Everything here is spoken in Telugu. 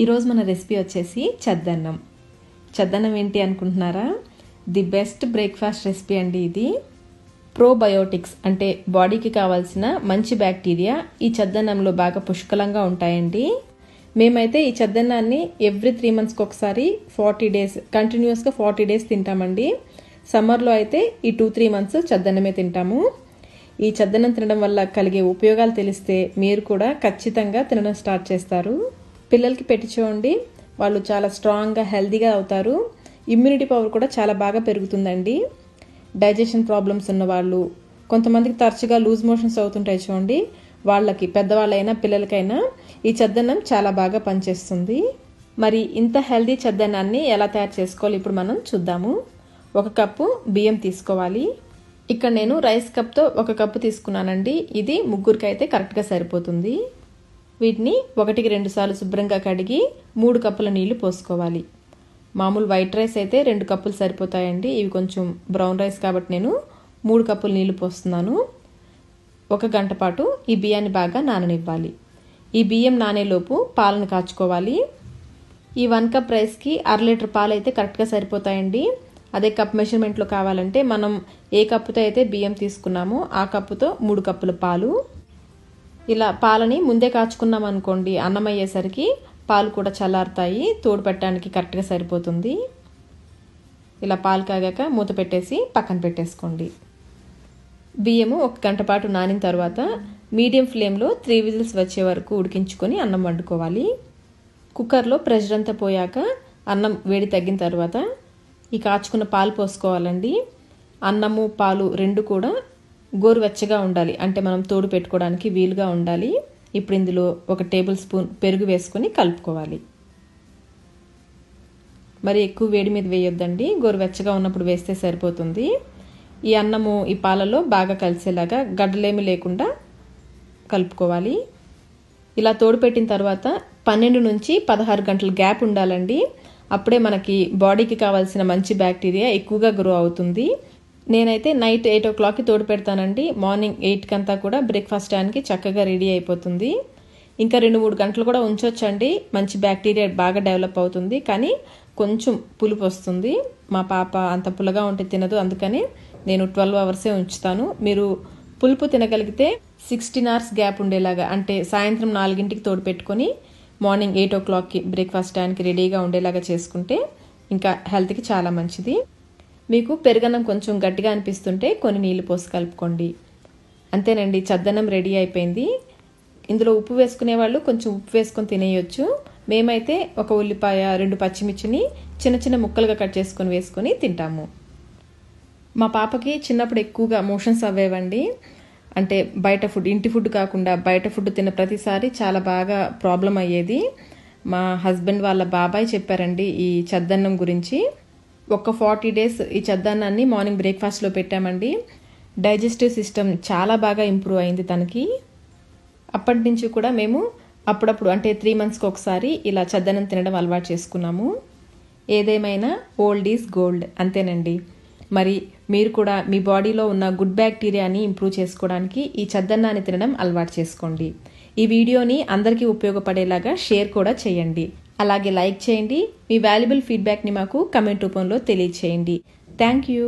ఈరోజు మన రెసిపీ వచ్చేసి చద్దన్నం చద్దన్నం ఏంటి అనుకుంటున్నారా ది బెస్ట్ బ్రేక్ఫాస్ట్ రెసిపీ అండి ఇది ప్రోబయోటిక్స్ అంటే బాడీకి కావాల్సిన మంచి బ్యాక్టీరియా ఈ చద్దన్నంలో బాగా పుష్కలంగా ఉంటాయండి మేమైతే ఈ చద్దన్నాన్ని ఎవ్రీ త్రీ మంత్స్కి ఒకసారి ఫార్టీ డేస్ కంటిన్యూస్గా ఫార్టీ డేస్ తింటామండి సమ్మర్లో అయితే ఈ టూ త్రీ మంత్స్ చద్దన్నమే తింటాము ఈ చద్దన్నం తినడం వల్ల కలిగే ఉపయోగాలు తెలిస్తే మీరు కూడా ఖచ్చితంగా తినడం స్టార్ట్ చేస్తారు పిల్లలకి పెట్టి చూడండి వాళ్ళు చాలా స్ట్రాంగ్గా హెల్దీగా అవుతారు ఇమ్యూనిటీ పవర్ కూడా చాలా బాగా పెరుగుతుందండి డైజెషన్ ప్రాబ్లమ్స్ ఉన్నవాళ్ళు కొంతమందికి తరచుగా లూజ్ మోషన్స్ అవుతుంటాయి చూడండి వాళ్ళకి పెద్దవాళ్ళైనా పిల్లలకైనా ఈ చెద్దన్నం చాలా బాగా పనిచేస్తుంది మరి ఇంత హెల్దీ చెద్దనాన్ని ఎలా తయారు చేసుకోవాలి ఇప్పుడు మనం చూద్దాము ఒక కప్పు బియ్యం తీసుకోవాలి ఇక్కడ నేను రైస్ కప్తో ఒక కప్పు తీసుకున్నానండి ఇది ముగ్గురికి అయితే కరెక్ట్గా సరిపోతుంది వీటిని ఒకటికి రెండు సార్లు శుభ్రంగా కడిగి మూడు కప్పుల నీళ్లు పోసుకోవాలి మామూలు వైట్ రైస్ అయితే రెండు కప్పులు సరిపోతాయండి ఇవి కొంచెం బ్రౌన్ రైస్ కాబట్టి నేను మూడు కప్పులు నీళ్లు పోస్తున్నాను ఒక గంట పాటు ఈ బియ్యాన్ని బాగా నాననివ్వాలి ఈ బియ్యం నానేలోపు పాలను కాచుకోవాలి ఈ వన్ కప్ రైస్కి అర లీటర్ పాలు అయితే కరెక్ట్గా సరిపోతాయండి అదే కప్ మెషర్మెంట్లో కావాలంటే మనం ఏ కప్పుతో అయితే బియ్యం తీసుకున్నామో ఆ కప్పుతో మూడు కప్పుల పాలు ఇలా పాలని ముందే కాచుకున్నాం అనుకోండి అన్నం అయ్యేసరికి పాలు కూడా చల్లారుతాయి తోడు పెట్టడానికి కరెక్ట్గా సరిపోతుంది ఇలా పాలు కాగాక మూత పెట్టేసి పక్కన పెట్టేసుకోండి బియ్యము ఒక గంట పాటు నానిన తర్వాత మీడియం ఫ్లేమ్లో త్రీ విజిల్స్ వచ్చే వరకు ఉడికించుకొని అన్నం వండుకోవాలి కుక్కర్లో ప్రెషర్ అంతా పోయాక అన్నం వేడి తగ్గిన తర్వాత ఈ కాచుకున్న పాలు పోసుకోవాలండి అన్నము పాలు రెండు కూడా గోరువెచ్చగా ఉండాలి అంటే మనం తోడు పెట్టుకోవడానికి వీలుగా ఉండాలి ఇప్పుడు ఇందులో ఒక టేబుల్ స్పూన్ పెరుగు వేసుకొని కలుపుకోవాలి మరి ఎక్కువ వేడి మీద వేయొద్దండి గోరువెచ్చగా ఉన్నప్పుడు వేస్తే సరిపోతుంది ఈ అన్నము ఈ పాలలో బాగా కలిసేలాగా గడ్డలేమి లేకుండా కలుపుకోవాలి ఇలా తోడు పెట్టిన తర్వాత పన్నెండు నుంచి పదహారు గంటలు గ్యాప్ ఉండాలండి అప్పుడే మనకి బాడీకి కావాల్సిన మంచి బ్యాక్టీరియా ఎక్కువగా గ్రో అవుతుంది నేనైతే నైట్ ఎయిట్ ఓ క్లాక్కి తోడు పెడతానండి మార్నింగ్ ఎయిట్కి అంతా కూడా బ్రేక్ఫాస్ట్ టైంకి చక్కగా రెడీ అయిపోతుంది ఇంకా రెండు మూడు గంటలు కూడా ఉంచొచ్చండి మంచి బ్యాక్టీరియా బాగా డెవలప్ అవుతుంది కానీ కొంచెం పులుపు వస్తుంది మా పాప అంత పుల్లగా ఉంటే తినదు అందుకని నేను ట్వెల్వ్ అవర్సే ఉంచుతాను మీరు పులుపు తినగలిగితే సిక్స్టీన్ అవర్స్ గ్యాప్ ఉండేలాగా అంటే సాయంత్రం నాలుగింటికి తోడు పెట్టుకొని మార్నింగ్ ఎయిట్ ఓ క్లాక్కి బ్రేక్ఫాస్ట్ టైంకి రెడీగా ఉండేలాగా చేసుకుంటే ఇంకా హెల్త్కి చాలా మంచిది మీకు పెరుగన్నం కొంచెం గట్టిగా అనిపిస్తుంటే కొన్ని నీళ్ళు పోసి కలుపుకోండి అంతేనండి చద్దనం రెడీ అయిపోయింది ఇందులో ఉప్పు వేసుకునే వాళ్ళు కొంచెం ఉప్పు వేసుకొని తినేయొచ్చు మేమైతే ఒక ఉల్లిపాయ రెండు పచ్చిమిర్చిని చిన్న చిన్న ముక్కలుగా కట్ చేసుకొని వేసుకొని తింటాము మా పాపకి చిన్నప్పుడు ఎక్కువగా మోషన్స్ అవ్వేవండి అంటే బయట ఫుడ్ ఇంటి ఫుడ్ కాకుండా బయట ఫుడ్ తిన్న ప్రతిసారి చాలా బాగా ప్రాబ్లం అయ్యేది మా హస్బెండ్ వాళ్ళ బాబాయ్ చెప్పారండి ఈ చద్దన్నం గురించి ఒక ఫార్టీ డేస్ ఈ చెద్దాన్నాన్ని మార్నింగ్ బ్రేక్ఫాస్ట్లో పెట్టామండి డైజెస్టివ్ సిస్టమ్ చాలా బాగా ఇంప్రూవ్ అయింది తనకి అప్పటి నుంచి కూడా మేము అప్పుడప్పుడు అంటే త్రీ మంత్స్కి ఒకసారి ఇలా చెద్దనం తినడం అలవాటు చేసుకున్నాము ఏదేమైనా ఓల్డ్ ఈజ్ గోల్డ్ అంతేనండి మరి మీరు కూడా మీ బాడీలో ఉన్న గుడ్ బ్యాక్టీరియాని ఇంప్రూవ్ చేసుకోవడానికి ఈ చెద్దన్నాన్ని తినడం అలవాటు చేసుకోండి ఈ వీడియోని అందరికీ ఉపయోగపడేలాగా షేర్ కూడా చేయండి అలాగే లైక్ చేయండి మీ వాల్యుబుల్ ఫీడ్బ్యాక్ని మాకు కమెంట్ రూపంలో తెలియచేయండి థ్యాంక్ యూ